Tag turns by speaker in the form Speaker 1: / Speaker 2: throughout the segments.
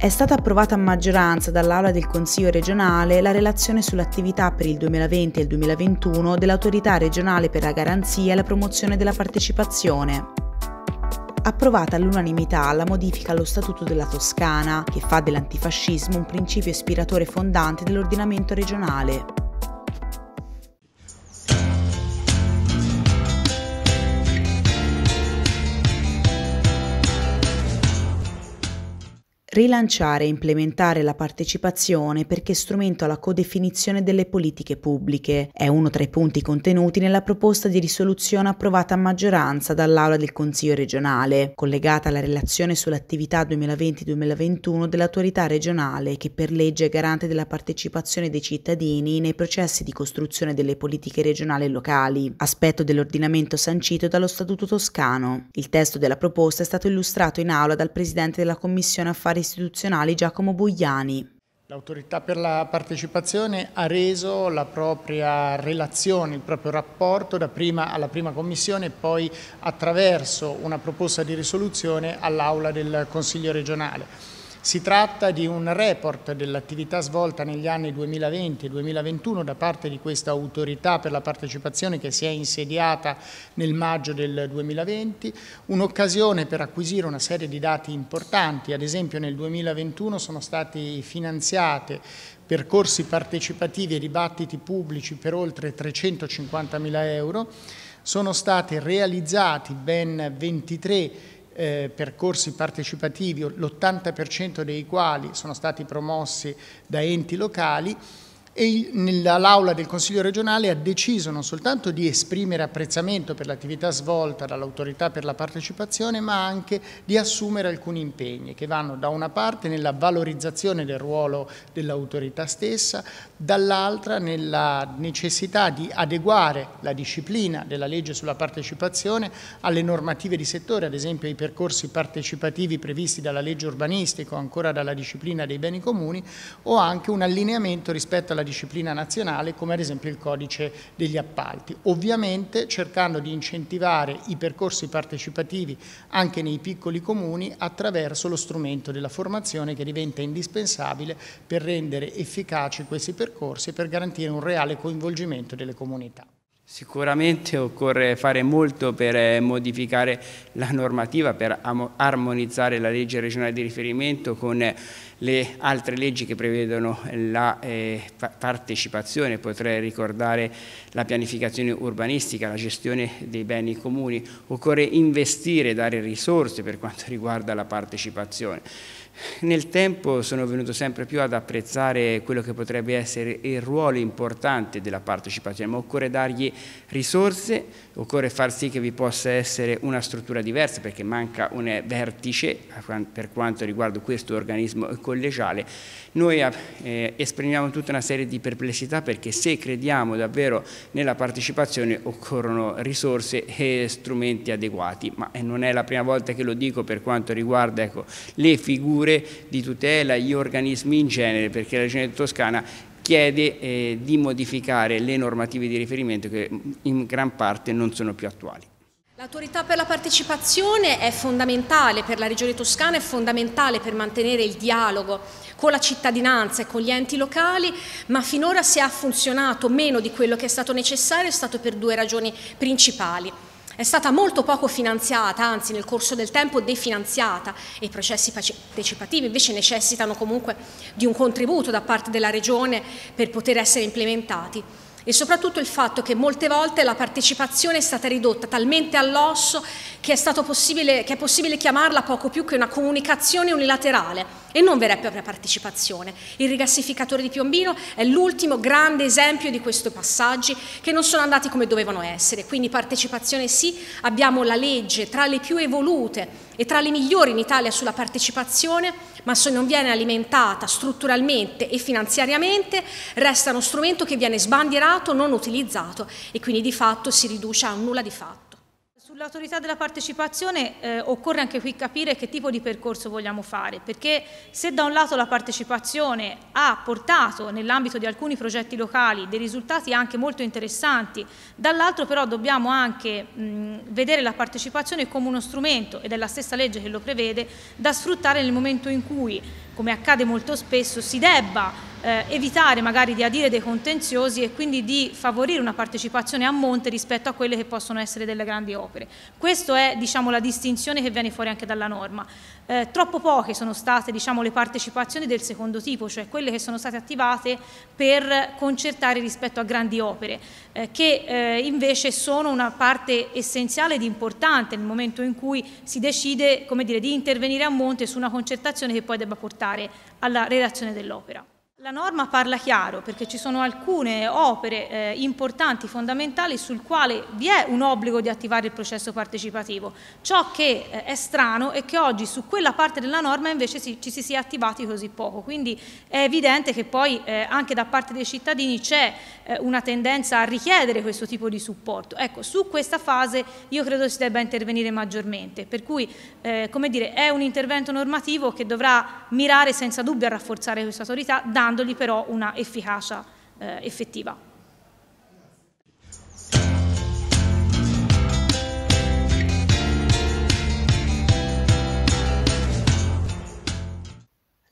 Speaker 1: È stata approvata a maggioranza dall'Aula del Consiglio regionale la relazione sull'attività per il 2020 e il 2021 dell'Autorità regionale per la garanzia e la promozione della partecipazione. Approvata all'unanimità la modifica allo Statuto della Toscana, che fa dell'antifascismo un principio ispiratore fondante dell'ordinamento regionale. rilanciare e implementare la partecipazione perché strumento alla codefinizione delle politiche pubbliche. È uno tra i punti contenuti nella proposta di risoluzione approvata a maggioranza dall'Aula del Consiglio regionale, collegata alla relazione sull'attività 2020-2021 dell'autorità regionale che per legge è garante della partecipazione dei cittadini nei processi di costruzione delle politiche regionali e locali, aspetto dell'ordinamento sancito dallo Statuto toscano. Il testo della proposta è stato illustrato in aula dal Presidente della Commissione Affari istituzionale Giacomo Boiani.
Speaker 2: L'autorità per la partecipazione ha reso la propria relazione, il proprio rapporto prima alla prima commissione e poi attraverso una proposta di risoluzione all'Aula del Consiglio regionale. Si tratta di un report dell'attività svolta negli anni 2020 e 2021 da parte di questa autorità per la partecipazione che si è insediata nel maggio del 2020, un'occasione per acquisire una serie di dati importanti, ad esempio nel 2021 sono stati finanziati percorsi partecipativi e dibattiti pubblici per oltre 350 mila euro, sono stati realizzati ben 23 eh, percorsi partecipativi, l'80% dei quali sono stati promossi da enti locali, e l'aula del Consiglio regionale ha deciso non soltanto di esprimere apprezzamento per l'attività svolta dall'autorità per la partecipazione, ma anche di assumere alcuni impegni che vanno da una parte nella valorizzazione del ruolo dell'autorità stessa, dall'altra nella necessità di adeguare la disciplina della legge sulla partecipazione alle normative di settore, ad esempio ai percorsi partecipativi previsti dalla legge urbanistica o ancora dalla disciplina dei beni comuni, o anche un allineamento rispetto alla disciplina nazionale come ad esempio il codice degli appalti, ovviamente cercando di incentivare i percorsi partecipativi anche nei piccoli comuni attraverso lo strumento della formazione che diventa indispensabile per rendere efficaci questi percorsi e per garantire un reale coinvolgimento delle comunità.
Speaker 3: Sicuramente occorre fare molto per eh, modificare la normativa, per armonizzare la legge regionale di riferimento con eh, le altre leggi che prevedono eh, la eh, partecipazione, potrei ricordare la pianificazione urbanistica, la gestione dei beni comuni, occorre investire, e dare risorse per quanto riguarda la partecipazione. Nel tempo sono venuto sempre più ad apprezzare quello che potrebbe essere il ruolo importante della partecipazione, ma occorre dargli risorse, occorre far sì che vi possa essere una struttura diversa perché manca un vertice per quanto riguarda questo organismo collegiale. Noi eh, esprimiamo tutta una serie di perplessità perché se crediamo davvero nella partecipazione occorrono risorse e strumenti adeguati, ma eh, non è la prima volta che lo dico per quanto riguarda ecco, le figure misure di tutela gli organismi in genere, perché la Regione Toscana chiede eh, di modificare le normative di riferimento che mm, in gran parte non sono più attuali.
Speaker 4: L'autorità per la partecipazione è fondamentale per la Regione Toscana, è fondamentale per mantenere il dialogo con la cittadinanza e con gli enti locali, ma finora se ha funzionato meno di quello che è stato necessario è stato per due ragioni principali è stata molto poco finanziata, anzi nel corso del tempo definanziata e i processi partecipativi invece necessitano comunque di un contributo da parte della Regione per poter essere implementati e soprattutto il fatto che molte volte la partecipazione è stata ridotta talmente all'osso che, che, è possibile chiamarla poco più che una comunicazione unilaterale e non vera e propria partecipazione. Il rigassificatore di Piombino è l'ultimo grande esempio di questi passaggi che non sono andati come dovevano essere, quindi partecipazione sì, abbiamo la legge tra le più evolute e tra le migliori in Italia sulla partecipazione, ma se non viene alimentata strutturalmente e finanziariamente resta uno strumento che viene sbandierato, non utilizzato
Speaker 5: e quindi di fatto si riduce a un nulla di fatto. Sull'autorità della partecipazione eh, occorre anche qui capire che tipo di percorso vogliamo fare, perché se da un lato la partecipazione ha portato nell'ambito di alcuni progetti locali dei risultati anche molto interessanti, dall'altro però dobbiamo anche mh, vedere la partecipazione come uno strumento, ed è la stessa legge che lo prevede, da sfruttare nel momento in cui come accade molto spesso, si debba eh, evitare magari di adire dei contenziosi e quindi di favorire una partecipazione a monte rispetto a quelle che possono essere delle grandi opere. Questa è diciamo, la distinzione che viene fuori anche dalla norma. Eh, troppo poche sono state diciamo, le partecipazioni del secondo tipo, cioè quelle che sono state attivate per concertare rispetto a grandi opere, eh, che eh, invece sono una parte essenziale ed importante nel momento in cui si decide dire, di intervenire a monte su una concertazione che poi debba portare alla redazione dell'opera. La norma parla chiaro perché ci sono alcune opere eh, importanti, fondamentali, sul quale vi è un obbligo di attivare il processo partecipativo. Ciò che eh, è strano è che oggi su quella parte della norma invece si, ci si sia attivati così poco, quindi è evidente che poi eh, anche da parte dei cittadini c'è eh, una tendenza a richiedere questo tipo di supporto. Ecco, su questa fase io credo si debba intervenire maggiormente, per cui eh, come dire, è un intervento normativo che dovrà mirare senza dubbio a rafforzare questa autorità, dandogli però una efficacia eh, effettiva.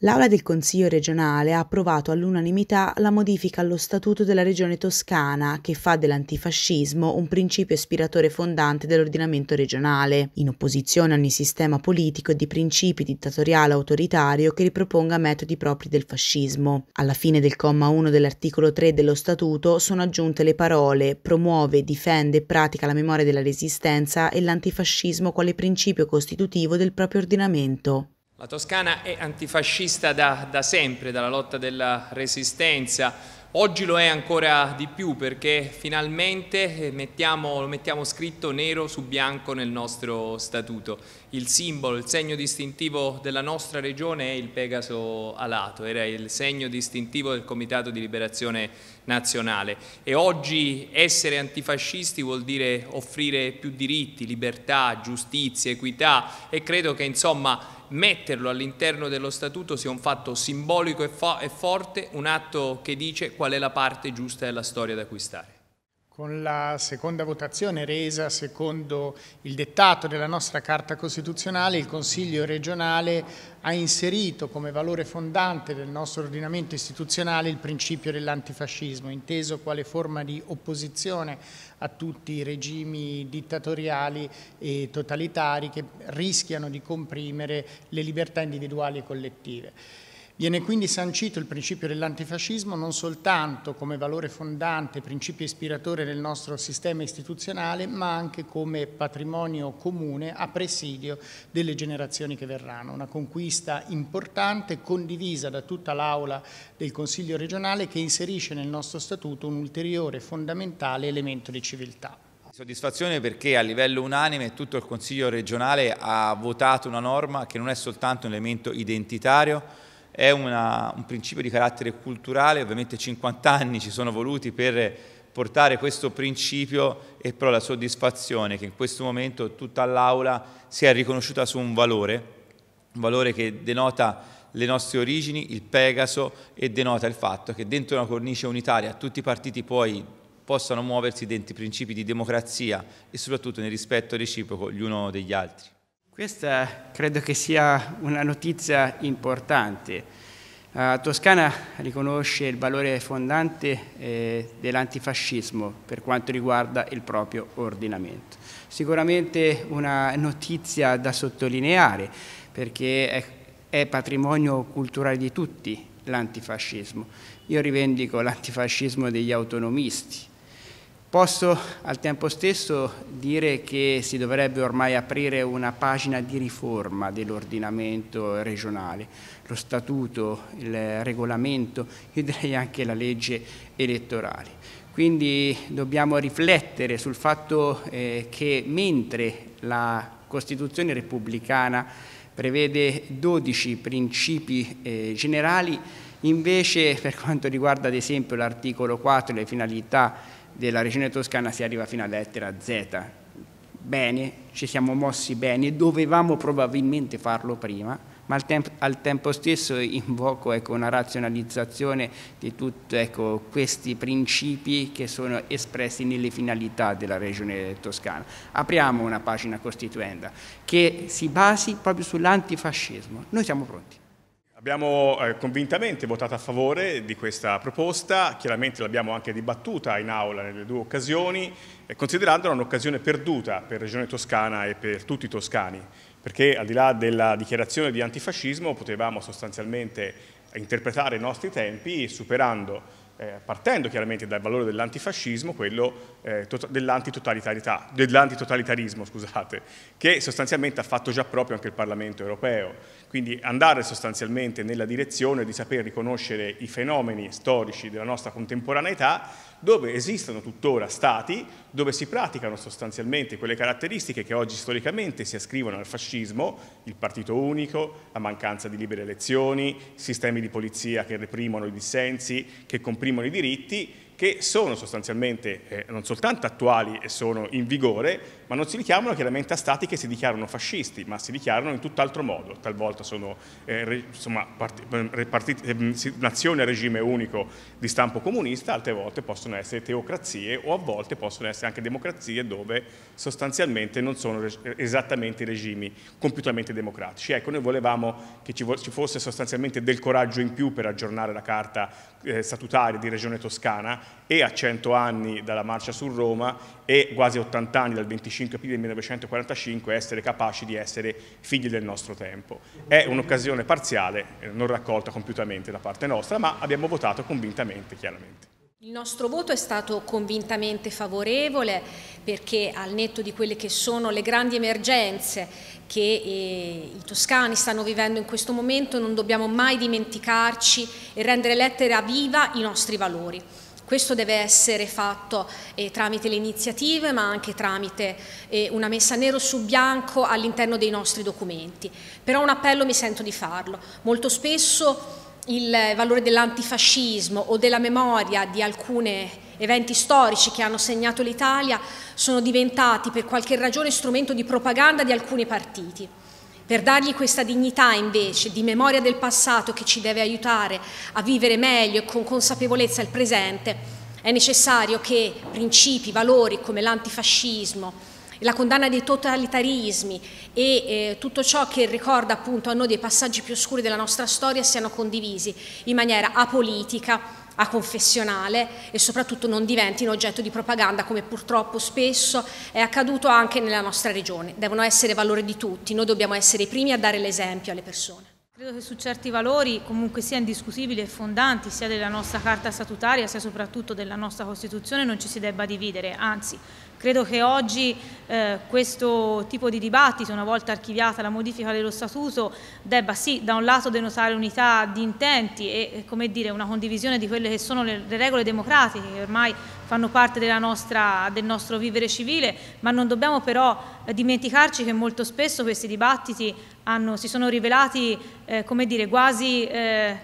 Speaker 1: L'Aula del Consiglio regionale ha approvato all'unanimità la modifica allo Statuto della Regione Toscana che fa dell'antifascismo un principio ispiratore fondante dell'ordinamento regionale, in opposizione a ogni sistema politico e di principi dittatoriale autoritario che riproponga metodi propri del fascismo. Alla fine del comma 1 dell'articolo 3 dello Statuto sono aggiunte le parole promuove, difende e pratica la memoria della resistenza e l'antifascismo quale principio costitutivo del proprio ordinamento.
Speaker 2: La Toscana è antifascista da, da sempre, dalla lotta della resistenza, Oggi lo è ancora di più perché finalmente eh, mettiamo, lo mettiamo scritto nero su bianco nel nostro statuto. Il simbolo, il segno distintivo della nostra regione è il Pegaso alato, era il segno distintivo del Comitato di Liberazione Nazionale e oggi essere antifascisti vuol dire offrire più diritti, libertà, giustizia, equità e credo che insomma metterlo all'interno dello statuto sia un fatto simbolico e, fo e forte, un atto che dice qual qual è la parte giusta della storia da acquistare. Con la seconda votazione resa secondo il dettato della nostra Carta Costituzionale, il Consiglio regionale ha inserito come valore fondante del nostro ordinamento istituzionale il principio dell'antifascismo, inteso quale forma di opposizione a tutti i regimi dittatoriali e totalitari che rischiano di comprimere le libertà individuali e collettive. Viene quindi sancito il principio dell'antifascismo non soltanto come valore fondante, principio ispiratore del nostro sistema istituzionale, ma anche come patrimonio comune a presidio delle generazioni che verranno. Una conquista importante, condivisa da tutta l'Aula del Consiglio regionale, che inserisce nel nostro statuto un ulteriore fondamentale elemento di civiltà.
Speaker 3: Soddisfazione perché a livello unanime tutto il Consiglio regionale ha votato una norma che non è soltanto un elemento identitario, è una, un principio di carattere culturale, ovviamente 50 anni ci sono voluti per portare questo principio e però la soddisfazione che in questo momento tutta l'Aula sia riconosciuta su un valore, un valore che denota le nostre origini, il Pegaso e denota il fatto che dentro una cornice unitaria tutti i partiti poi possano muoversi dentro i principi di democrazia e soprattutto nel rispetto reciproco gli uno degli altri. Questa credo che sia una notizia importante. Uh, Toscana riconosce il valore fondante eh, dell'antifascismo per quanto riguarda il proprio ordinamento. Sicuramente una notizia da sottolineare perché è, è patrimonio culturale di tutti l'antifascismo. Io rivendico l'antifascismo degli autonomisti, Posso al tempo stesso dire che si dovrebbe ormai aprire una pagina di riforma dell'ordinamento regionale, lo statuto, il regolamento e direi anche la legge elettorale. Quindi dobbiamo riflettere sul fatto eh, che mentre la Costituzione repubblicana prevede 12 principi eh, generali, invece per quanto riguarda ad esempio l'articolo 4 le finalità della regione toscana si arriva fino alla lettera Z. Bene, ci siamo mossi bene, dovevamo probabilmente farlo prima, ma al, temp al tempo stesso invoco ecco, una razionalizzazione di tutti ecco, questi principi che sono espressi nelle finalità della regione toscana. Apriamo una pagina costituenda che si basi proprio sull'antifascismo. Noi siamo pronti.
Speaker 6: Abbiamo eh, convintamente votato a favore di questa proposta, chiaramente l'abbiamo anche dibattuta in aula nelle due occasioni, eh, considerandola un'occasione perduta per Regione Toscana e per tutti i toscani, perché al di là della dichiarazione di antifascismo potevamo sostanzialmente interpretare i nostri tempi superando eh, partendo chiaramente dal valore dell'antifascismo, quello eh, tota-, dell'antitotalitarismo, scusate, che sostanzialmente ha fatto già proprio anche il Parlamento europeo. Quindi andare sostanzialmente nella direzione di saper riconoscere i fenomeni storici della nostra contemporaneità, dove esistono tuttora stati, dove si praticano sostanzialmente quelle caratteristiche che oggi storicamente si ascrivono al fascismo, il partito unico, la mancanza di libere elezioni, sistemi di polizia che reprimono i dissensi, che complicano esprimono i diritti che sono sostanzialmente eh, non soltanto attuali e sono in vigore, ma non si richiamano chiaramente a stati che si dichiarano fascisti, ma si dichiarano in tutt'altro modo, talvolta sono eh, insomma, ehm, ehm, nazioni a regime unico di stampo comunista, altre volte possono essere teocrazie o a volte possono essere anche democrazie dove sostanzialmente non sono eh, esattamente regimi compiutamente democratici. Ecco, noi volevamo che ci, fosse sostanzialmente del coraggio in più per aggiornare la carta eh, statutaria di Regione Toscana e a 100 anni dalla marcia su Roma e quasi 80 anni dal 25 aprile 1945 essere capaci di essere figli del nostro tempo. È un'occasione parziale, eh, non raccolta compiutamente da parte nostra, ma abbiamo votato convintamente, chiaramente.
Speaker 4: Il nostro voto è stato convintamente favorevole perché al netto di quelle che sono le grandi emergenze che eh, i toscani stanno vivendo in questo momento non dobbiamo mai dimenticarci e rendere lettera viva i nostri valori. Questo deve essere fatto eh, tramite le iniziative ma anche tramite eh, una messa nero su bianco all'interno dei nostri documenti. Però un appello mi sento di farlo. Molto spesso il valore dell'antifascismo o della memoria di alcuni eventi storici che hanno segnato l'Italia sono diventati per qualche ragione strumento di propaganda di alcuni partiti. Per dargli questa dignità invece di memoria del passato che ci deve aiutare a vivere meglio e con consapevolezza il presente, è necessario che principi, valori come l'antifascismo, la condanna dei totalitarismi e eh, tutto ciò che ricorda appunto a noi dei passaggi più oscuri della nostra storia siano condivisi in maniera apolitica a confessionale e soprattutto non diventino oggetto di propaganda come purtroppo spesso è accaduto anche nella nostra regione. Devono essere valori di tutti, noi dobbiamo essere i primi a dare l'esempio alle persone.
Speaker 5: Credo che su certi valori comunque sia indiscutibili e fondanti sia della nostra carta statutaria sia soprattutto della nostra Costituzione non ci si debba dividere, anzi Credo che oggi eh, questo tipo di dibattito, una volta archiviata la modifica dello Statuto, debba sì da un lato denotare unità di intenti e eh, dire, una condivisione di quelle che sono le, le regole democratiche che ormai fanno parte nostra, del nostro vivere civile, ma non dobbiamo però eh, dimenticarci che molto spesso questi dibattiti hanno, si sono rivelati eh, dire, quasi... Eh,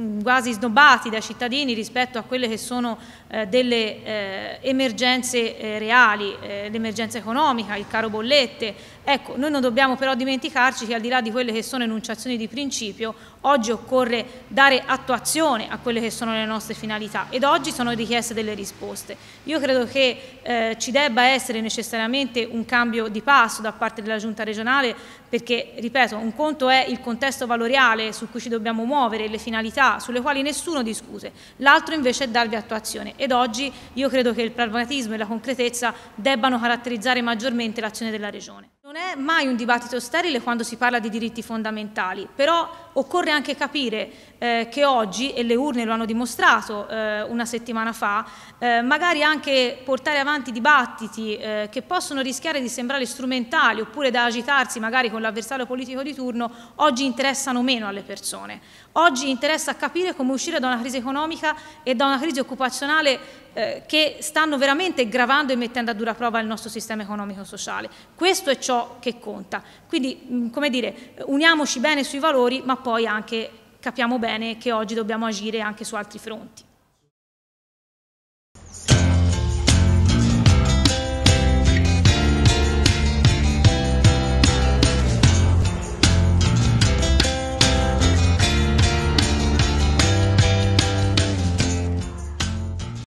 Speaker 5: Mm, quasi snobbati dai cittadini rispetto a quelle che sono eh, delle eh, emergenze eh, reali, eh, l'emergenza economica, il caro bollette. Ecco, noi non dobbiamo però dimenticarci che al di là di quelle che sono enunciazioni di principio, oggi occorre dare attuazione a quelle che sono le nostre finalità ed oggi sono richieste delle risposte. Io credo che eh, ci debba essere necessariamente un cambio di passo da parte della Giunta regionale perché, ripeto, un conto è il contesto valoriale su cui ci dobbiamo muovere, le finalità verità sulle quali nessuno discute, l'altro invece è darvi attuazione ed oggi io credo che il pragmatismo e la concretezza debbano caratterizzare maggiormente l'azione della Regione. Non è mai un dibattito sterile quando si parla di diritti fondamentali, però occorre anche capire eh, che oggi, e le urne lo hanno dimostrato eh, una settimana fa, eh, magari anche portare avanti dibattiti eh, che possono rischiare di sembrare strumentali oppure da agitarsi magari con l'avversario politico di turno, oggi interessano meno alle persone. Oggi interessa capire come uscire da una crisi economica e da una crisi occupazionale eh, che stanno veramente gravando e mettendo a dura prova il nostro sistema economico-sociale. Questo è ciò che conta. Quindi, mm, come dire, uniamoci bene sui valori, ma poi anche capiamo bene che oggi dobbiamo agire anche su altri fronti.